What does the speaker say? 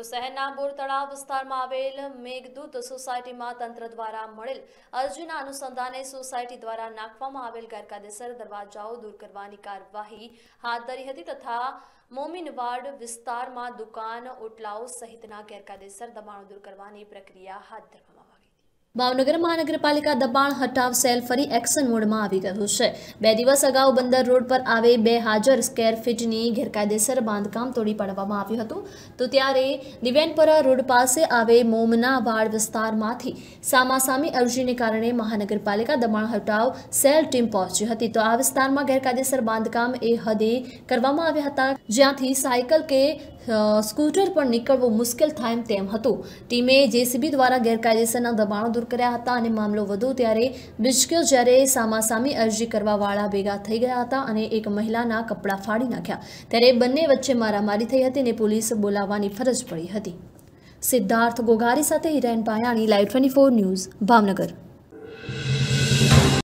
તો શહેરના બોર તળાવ વિસ્તારમાં આવેલ મેઘદૂત સોસાયટીમાં તંત્ર દ્વારા મળેલ અરજીના અનુસંધાને સોસાયટી દ્વારા નાખવામાં આવેલ ગેરકાયદેસર દરવાજાઓ દૂર કરવાની કાર્યવાહી હાથ ધરી હતી તથા મોમિનવાડ વિસ્તારમાં દુકાન ઓટલાઓ સહિતના ગેરકાયદેસર દબાણો દૂર કરવાની પ્રક્રિયા હાથ ધરવામાં ભાવનગર મહાનગરપાલિકા દબાણ હટાવ સેલ ફરી એક્શન મોડમાં આવી ગયું છે બે દિવસ અગાઉ બંદર રોડ પર આવે બે હાજર સ્કેર ફીટની ગેરકાયદેસર બાંધકામ તોડી પાડવામાં આવ્યું હતું તો ત્યારે દિવ્યાનપરા રોડ પાસે આવે મોમના વાડ વિસ્તારમાંથી સામાસામી અરજીને કારણે મહાનગરપાલિકા દબાણ હટાવ સેલ ટીમ પહોંચી હતી તો આ વિસ્તારમાં ગેરકાયદેસર બાંધકામ એ હદે કરવામાં આવ્યા હતા જ્યાંથી સાયકલ કે સ્કૂટર પર નીકળવું મુશ્કેલ થાય એમ તેમ હતું ટીમે જેસીબી દ્વારા ગેરકાયદેસરના દબાણો દૂર કર્યા હતા અને મામલો વધુ ત્યારે બિચક્યો જ્યારે સામાસામી અરજી કરવાવાળા ભેગા થઈ ગયા હતા અને એક મહિલાના કપડાં ફાડી નાખ્યા ત્યારે બંને વચ્ચે મારામારી થઈ હતી અને પોલીસ બોલાવવાની ફરજ પડી હતી સિદ્ધાર્થ ગોગારી સાથે Hiren Payani live twenty news Bhavnagar